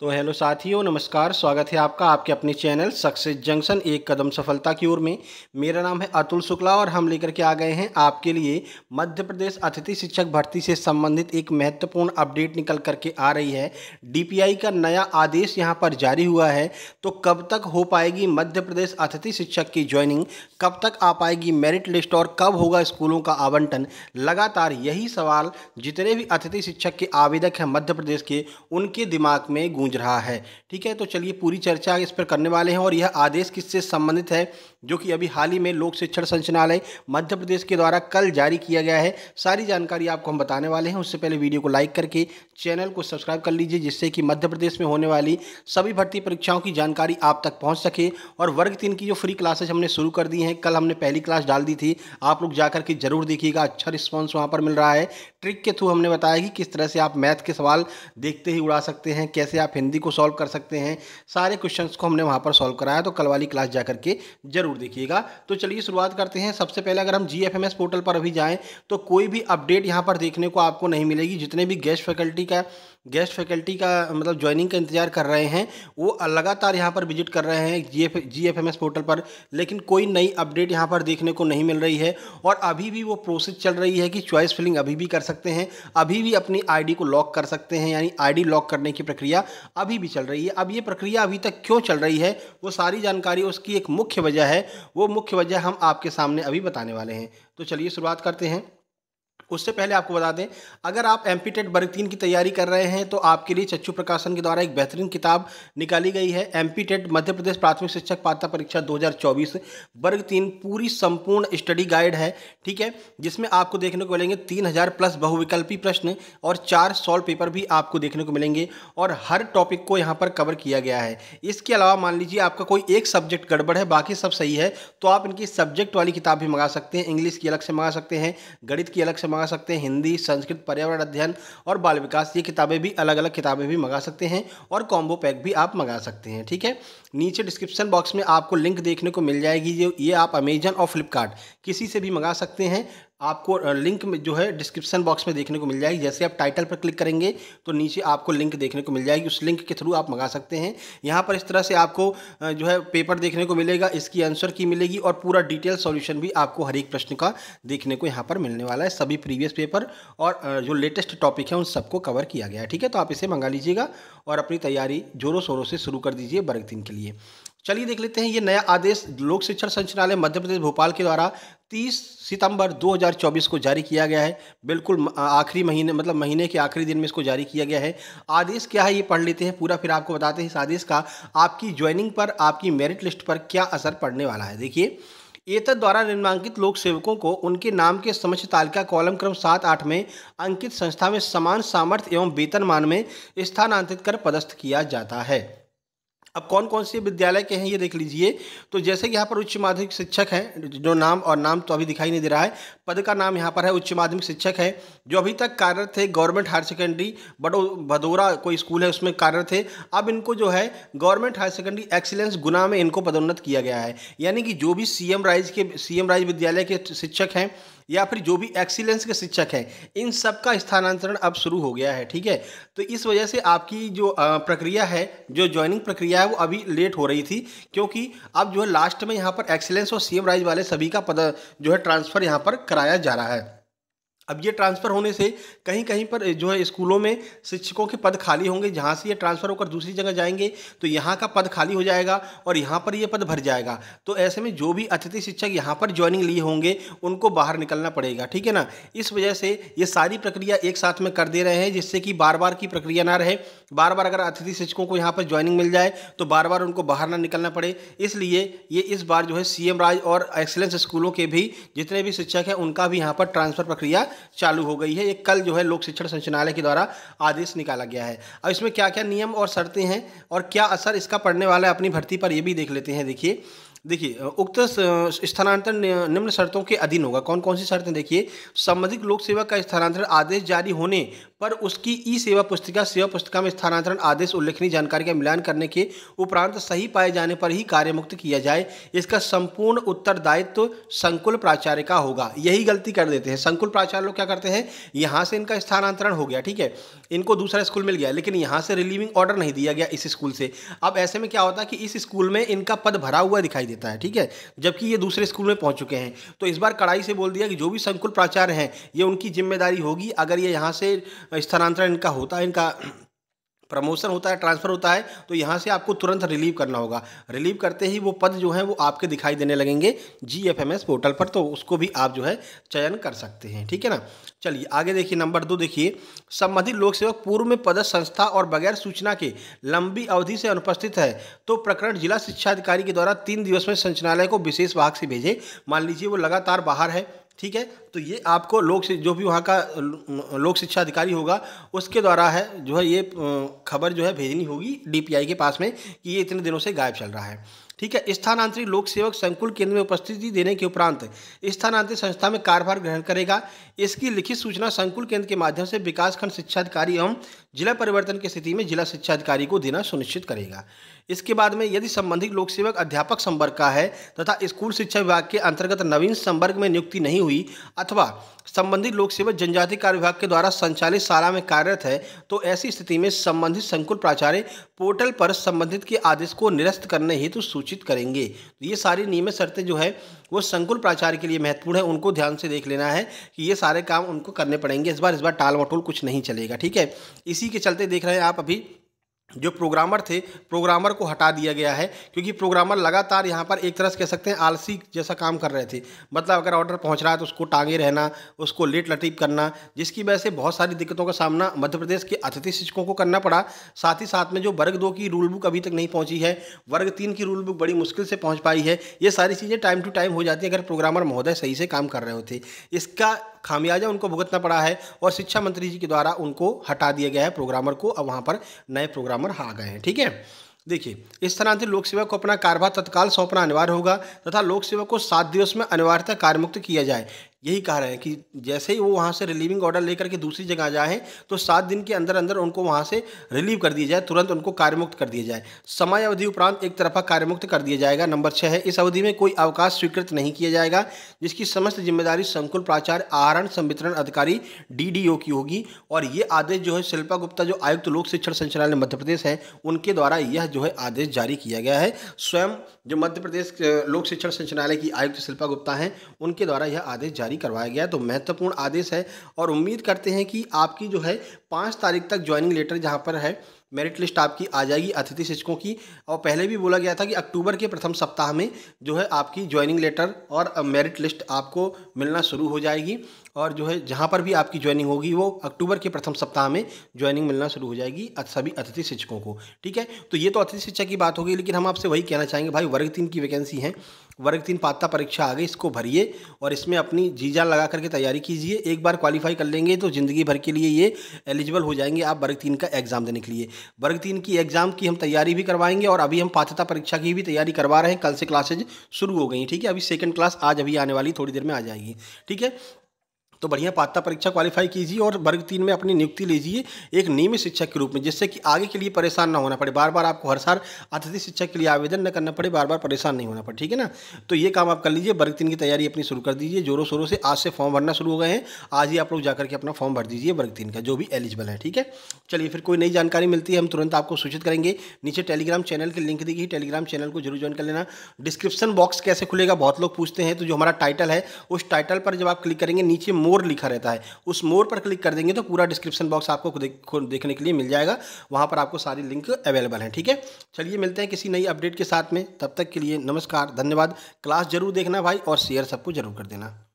तो हेलो साथियों नमस्कार स्वागत है आपका आपके अपने चैनल सक्सेस जंक्शन एक कदम सफलता की ओर में मेरा नाम है अतुल शुक्ला और हम लेकर के आ गए हैं आपके लिए मध्य प्रदेश अतिथि शिक्षक भर्ती से संबंधित एक महत्वपूर्ण अपडेट निकल करके आ रही है डीपीआई का नया आदेश यहां पर जारी हुआ है तो कब तक हो पाएगी मध्य प्रदेश अतिथि शिक्षक की ज्वाइनिंग कब तक आ पाएगी मेरिट लिस्ट और कब होगा स्कूलों का आवंटन लगातार यही सवाल जितने भी अतिथि शिक्षक के आवेदक हैं मध्य प्रदेश के उनके दिमाग में गूंज रहा है ठीक है तो चलिए पूरी चर्चा इस पर करने वाले हैं और यह आदेश किससे संबंधित है जो कि अभी हाल ही में लोक शिक्षण संचालय मध्य प्रदेश के द्वारा कल जारी किया गया है सारी जानकारी आपको हम बताने वाले हैं उससे पहले वीडियो को लाइक करके चैनल को सब्सक्राइब कर लीजिए जिससे कि मध्य प्रदेश में होने वाली सभी भर्ती परीक्षाओं की जानकारी आप तक पहुँच सके और वर्ग तीन की जो फ्री क्लासेज हमने शुरू कर दी हैं कल हमने पहली क्लास डाल दी थी आप लोग जाकर के जरूर देखिएगा अच्छा रिस्पॉन्स वहाँ पर मिल रहा है ट्रिक के थ्रू हमने बताया कि किस तरह से आप मैथ के सवाल देखते ही उड़ा सकते हैं कैसे आप हिंदी को सॉल्व कर सकते हैं सारे क्वेश्चंस को हमने वहाँ पर सॉल्व कराया तो कल वाली क्लास जा करके जरूर देखिएगा तो चलिए शुरुआत करते हैं सबसे पहले अगर हम जी पोर्टल पर अभी जाएँ तो कोई भी अपडेट यहाँ पर देखने को आपको नहीं मिलेगी जितने भी गेस्ट फैकल्टी का गेस्ट फैकल्टी का मतलब ज्वाइनिंग का इंतजार कर रहे हैं वो लगातार यहाँ पर विजिट कर रहे हैं G F G F M S portal पर लेकिन कोई नई अपडेट यहाँ पर देखने को नहीं मिल रही है और अभी भी वो प्रोसेस चल रही है कि चॉइस फिलिंग अभी भी कर सकते हैं अभी भी अपनी आईडी को लॉक कर सकते हैं यानी आईडी लॉक करने की प्रक्रिया अभी भी चल रही है अब ये प्रक्रिया अभी तक क्यों चल रही है वो सारी जानकारी उसकी एक मुख्य वजह है वो मुख्य वजह हम आपके सामने अभी बताने वाले हैं तो चलिए शुरुआत करते हैं उससे पहले आपको बता दें अगर आप एम पी टेट वर्ग तीन की तैयारी कर रहे हैं तो आपके लिए चच्चू प्रकाशन के द्वारा एक बेहतरीन किताब निकाली गई है M P TET Madhya Pradesh प्राथमिक शिक्षक पात्रता परीक्षा 2024 वर्ग तीन पूरी संपूर्ण स्टडी गाइड है ठीक है जिसमें आपको देखने को मिलेंगे तीन हज़ार प्लस बहुविकल्पी प्रश्न और चार सॉल्व पेपर भी आपको देखने को मिलेंगे और हर टॉपिक को यहाँ पर कवर किया गया है इसके अलावा मान लीजिए आपका कोई एक सब्जेक्ट गड़बड़ है बाकी सब सही है तो आप इनकी सब्जेक्ट वाली किताब भी मंगा सकते हैं इंग्लिश की अलग से मंगा सकते हैं गणित की अलग से मंगा मंगा सकते हैं हिंदी संस्कृत पर्यावरण अध्ययन और बाल विकास ये किताबें भी अलग अलग किताबें भी मंगा सकते हैं और कॉम्बो पैक भी आप मंगा सकते हैं ठीक है नीचे डिस्क्रिप्शन बॉक्स में आपको लिंक देखने को मिल जाएगी ये आप अमेजन और फ्लिपकार्ट किसी से भी मंगा सकते हैं आपको लिंक में जो है डिस्क्रिप्शन बॉक्स में देखने को मिल जाएगी जैसे आप टाइटल पर क्लिक करेंगे तो नीचे आपको लिंक देखने को मिल जाएगी उस लिंक के थ्रू आप मंगा सकते हैं यहाँ पर इस तरह से आपको जो है पेपर देखने को मिलेगा इसकी आंसर की मिलेगी और पूरा डिटेल सॉल्यूशन भी आपको हर एक प्रश्न का देखने को यहाँ पर मिलने वाला है सभी प्रीवियस पेपर और जो लेटेस्ट टॉपिक है उन सबको कवर किया गया है ठीक है तो आप इसे मंगा लीजिएगा और अपनी तैयारी जोरों शोरों से शुरू कर दीजिए बर्ग दिन के लिए चलिए देख लेते हैं ये नया आदेश लोक शिक्षण संचालय मध्य प्रदेश भोपाल के द्वारा 30 सितंबर 2024 को जारी किया गया है बिल्कुल आखिरी महीने मतलब महीने के आखिरी दिन में इसको जारी किया गया है आदेश क्या है ये पढ़ लेते हैं पूरा फिर आपको बताते हैं इस आदेश का आपकी ज्वाइनिंग पर आपकी मेरिट लिस्ट पर क्या असर पड़ने वाला है देखिए एतद द्वारा निम्नांकित लोक सेवकों को उनके नाम के समक्ष तालिका कॉलम क्रम सात आठ में अंकित संस्था में समान सामर्थ्य एवं वेतनमान में स्थानांतरित कर पदस्थ किया जाता है अब कौन कौन से विद्यालय के हैं ये देख लीजिए तो जैसे कि यहाँ पर उच्च माध्यमिक शिक्षक हैं जो नाम और नाम तो अभी दिखाई नहीं दे रहा है पद का नाम यहाँ पर है उच्च माध्यमिक शिक्षक है जो अभी तक कार्यरत थे गवर्नमेंट हायर सेकेंडरी बडो भदौरा कोई स्कूल है उसमें कार्यरत थे अब इनको जो है government higher secondary excellence Guna में इनको पदोन्नत किया गया है यानी कि जो भी सी एम राइज के सी एम राइज विद्यालय के शिक्षक हैं या फिर जो भी एक्सीलेंस के शिक्षक हैं इन सब का स्थानांतरण अब शुरू हो गया है ठीक है तो इस वजह से आपकी जो प्रक्रिया है जो ज्वाइनिंग प्रक्रिया है वो अभी लेट हो रही थी क्योंकि अब जो है लास्ट में यहाँ पर एक्सीलेंस और एम राइज वाले सभी का पद जो है ट्रांसफ़र यहाँ पर कराया जा रहा है अब ये ट्रांसफ़र होने से कहीं कहीं पर जो है स्कूलों में शिक्षकों के पद खाली होंगे जहाँ से ये ट्रांसफ़र होकर दूसरी जगह जाएंगे तो यहाँ का पद खाली हो जाएगा और यहाँ पर ये पद भर जाएगा तो ऐसे में जो भी अतिथि शिक्षक यहाँ पर ज्वाइनिंग लिए होंगे उनको बाहर निकलना पड़ेगा ठीक है ना इस वजह से ये सारी प्रक्रिया एक साथ में कर दे रहे हैं जिससे कि बार बार की प्रक्रिया ना रहे बार बार अगर अतिथि शिक्षकों को यहाँ पर ज्वाइनिंग मिल जाए तो बार बार उनको बाहर ना निकलना पड़े इसलिए ये इस बार जो है सी राज और एक्सेलेंस स्कूलों के भी जितने भी शिक्षक हैं उनका भी यहाँ पर ट्रांसफ़र प्रक्रिया चालू हो गई है ये कल जो है लोक शिक्षण संचालय के द्वारा आदेश निकाला गया है अब इसमें क्या क्या नियम और शर्तें हैं और क्या असर इसका पड़ने वाला है अपनी भर्ती पर ये भी देख लेते हैं देखिए देखिए उक्त स्थानांतरण निम्न शर्तों के अधीन होगा कौन कौन सी शर्तें देखिए संबंधित लोक सेवा का स्थानांतरण आदेश जारी होने पर उसकी ई सेवा पुस्तिका सेवा पुस्तिका में स्थानांतरण आदेश उल्लेखनीय जानकारी का मिलान करने के उपरांत सही पाए जाने पर ही कार्यमुक्त किया जाए इसका संपूर्ण उत्तरदायित्व तो संकुल प्राचार्य का होगा यही गलती कर देते हैं संकुल प्राचार्य लोग क्या करते हैं यहाँ से इनका स्थानांतरण हो गया ठीक है इनको दूसरा स्कूल मिल गया लेकिन यहाँ से रिलीविंग ऑर्डर नहीं दिया गया इस स्कूल से अब ऐसे में क्या होता है कि इस स्कूल में इनका पद भरा हुआ दिखाई देता है ठीक है जबकि ये दूसरे स्कूल में पहुंच चुके हैं तो इस बार कड़ाई से बोल दिया कि जो भी संकुल प्राचार्य हैं ये उनकी जिम्मेदारी होगी अगर ये यहाँ से स्थानांतरण इनका होता है इनका प्रमोशन होता है ट्रांसफ़र होता है तो यहाँ से आपको तुरंत रिलीव करना होगा रिलीव करते ही वो पद जो है वो आपके दिखाई देने लगेंगे G F M S portal पर तो उसको भी आप जो है चयन कर सकते हैं ठीक है ना चलिए आगे देखिए नंबर दो देखिए संबंधित लोक सेवक पूर्व में पदस्थ संस्था और बगैर सूचना के लंबी अवधि से अनुपस्थित है तो प्रकरण जिला शिक्षा अधिकारी के द्वारा तीन दिवस में संचालय को विशेष भाग से भेजे मान लीजिए वो लगातार बाहर है ठीक है तो ये आपको लोक जो भी वहाँ का लोक शिक्षा अधिकारी होगा उसके द्वारा है जो है ये खबर जो है भेजनी होगी डीपीआई के पास में कि ये इतने दिनों से गायब चल रहा है ठीक है स्थानांतरित लोक सेवक संकुल केंद्र में उपस्थिति देने के उपरांत स्थानांतरित संस्था में कार्यभार ग्रहण करेगा इसकी लिखित सूचना संकुल केंद्र के माध्यम से विकासखंड शिक्षा अधिकारी एवं जिला परिवर्तन की स्थिति में जिला शिक्षा अधिकारी को देना सुनिश्चित करेगा इसके बाद में यदि संबंधित लोक सेवक अध्यापक संवर्ग का है तथा स्कूल शिक्षा विभाग के अंतर्गत नवीन संवर्ग में नियुक्ति नहीं हुई अथवा संबंधित लोक सेवक जनजाति कार्य विभाग के द्वारा संचालित शाला में कार्यरत है तो ऐसी स्थिति में संबंधित संकुल प्राचार्य पोर्टल पर संबंधित के आदेश को निरस्त करने हेतु सूचित करेंगे तो ये सारी नियमित शर्तें जो है वो संकुल प्राचार्य के लिए महत्वपूर्ण है उनको ध्यान से देख लेना है कि ये सारे काम उनको करने पड़ेंगे इस बार इस बार टाल मटोल कुछ नहीं चलेगा ठीक है इसी इसी के चलते देख रहे हैं आप अभी जो प्रोग्रामर थे प्रोग्रामर को हटा दिया गया है क्योंकि प्रोग्रामर लगातार यहाँ पर एक तरह से कह सकते हैं आलसी जैसा काम कर रहे थे मतलब अगर ऑर्डर पहुँच रहा है तो उसको टांगे रहना उसको लेट लटीप करना जिसकी वजह से बहुत सारी दिक्कतों का सामना मध्य प्रदेश के अतिथि शिक्षकों को करना पड़ा साथ ही साथ में जो वर्ग दो की रूल बुक अभी तक नहीं पहुँची है वर्ग तीन की रूल बुक बड़ी मुश्किल से पहुँच पाई है ये सारी चीज़ें टाइम टू टाइम हो जाती है अगर प्रोग्रामर महोदय सही से काम कर रहे होते इसका खामियाजा उनको भुगतना पड़ा है और शिक्षा मंत्री जी के द्वारा उनको हटा दिया गया है प्रोग्रामर को अब वहाँ पर नए प्रोग्रामर आ गए हैं ठीक है देखिए से लोक सेवा को अपना कार्यभार तत्काल सौंपना अनिवार्य होगा तथा लोक सेवा को सात दिवस में अनिवार्यता कार्यमुक्त किया जाए यही कह रहे हैं कि जैसे ही वो वहाँ से रिलीविंग ऑर्डर लेकर के दूसरी जगह जाए तो सात दिन के अंदर अंदर उनको वहाँ से रिलीव कर दिया जाए तुरंत उनको कार्यमुक्त कर दिया जाए समय अवधि उपरांत एक तरफा कार्यमुक्त कर दिया जाएगा नंबर छः है इस अवधि में कोई अवकाश स्वीकृत नहीं किया जाएगा जिसकी समस्त जिम्मेदारी संकुल प्राचार्य आहरण संवितरण अधिकारी डी की होगी और ये आदेश जो है शिल्पा गुप्ता जो आयुक्त लोक शिक्षण संचालय मध्य प्रदेश है उनके द्वारा यह जो है आदेश जारी किया गया है स्वयं जो मध्य प्रदेश लोक शिक्षण संचालय की आयुक्त शिल्पा गुप्ता हैं उनके द्वारा यह आदेश जारी जारी करवाया गया है तो महत्वपूर्ण आदेश है और उम्मीद करते हैं कि आपकी जो है पाँच तारीख तक ज्वाइनिंग लेटर जहाँ पर है मेरिट लिस्ट आपकी आ जाएगी अतिथि शिक्षकों की और पहले भी बोला गया था कि अक्टूबर के प्रथम सप्ताह में जो है आपकी ज्वाइनिंग लेटर और मेरिट लिस्ट आपको मिलना शुरू हो जाएगी और जो है जहाँ पर भी आपकी ज्वाइनिंग होगी वो अक्टूबर के प्रथम सप्ताह में ज्वाइनिंग मिलना शुरू हो जाएगी सभी अतिथि शिक्षकों को ठीक है तो ये तो अतिथि शिक्षा की बात होगी लेकिन हम आपसे वही कहना चाहेंगे भाई वर्ग तीन की वैकेंसी है वर्ग तीन पात्रता परीक्षा आ गई इसको भरिए और इसमें अपनी जीजा लगा करके तैयारी कीजिए एक बार क्वालिफाई कर लेंगे तो ज़िंदगी भर के लिए ये एलिजिबल हो जाएंगे आप वर्ग तीन का एग्ज़ाम देने के लिए वर्ग तीन की एग्ज़ाम की हम तैयारी भी करवाएंगे और अभी हम पात्रता परीक्षा की भी तैयारी करवा रहे हैं कल से क्लासेज शुरू हो गई ठीक है अभी सेकेंड क्लास आज अभी आने वाली थोड़ी देर में आ जाएगी ठीक है तो बढ़िया पात्रता परीक्षा क्वालिफाई कीजिए और वर्ग तीन में अपनी नियुक्ति लीजिए एक नियमित शिक्षक के रूप में जिससे कि आगे के लिए परेशान ना होना पड़े बार बार आपको हर साल अतिथि शिक्षक के लिए आवेदन न करना पड़े बार बार परेशान नहीं होना पड़े ठीक है ना तो ये काम आप कर लीजिए वर्ग तीन की तैयारी अपनी शुरू कर दीजिए जोरों शोरों से आज से फॉर्म भरना शुरू हो गए हैं आज ही आप लोग जाकर के अपना फॉर्म भर दीजिए वर्ग तीन का जो भी एलिजिबल है ठीक है चलिए फिर कोई नई जानकारी मिलती है हम तुरंत आपको सूचित करेंगे नीचे टेलीग्राम चैनल की लिंक दी गई टेलीग्राम चैनल को जरूर ज्वाइन कर लेना डिस्क्रिप्शन बॉक्स कैसे खुलेगा बहुत लोग पूछते हैं तो जो हमारा टाइटल है उस टाइटल पर जब आप क्लिक करेंगे नीचे मोर लिखा रहता है उस मोर पर क्लिक कर देंगे तो पूरा डिस्क्रिप्शन बॉक्स आपको देखने के लिए मिल जाएगा वहाँ पर आपको सारी लिंक अवेलेबल हैं ठीक है चलिए मिलते हैं किसी नई अपडेट के साथ में तब तक के लिए नमस्कार धन्यवाद क्लास जरूर देखना भाई और शेयर सबको जरूर कर देना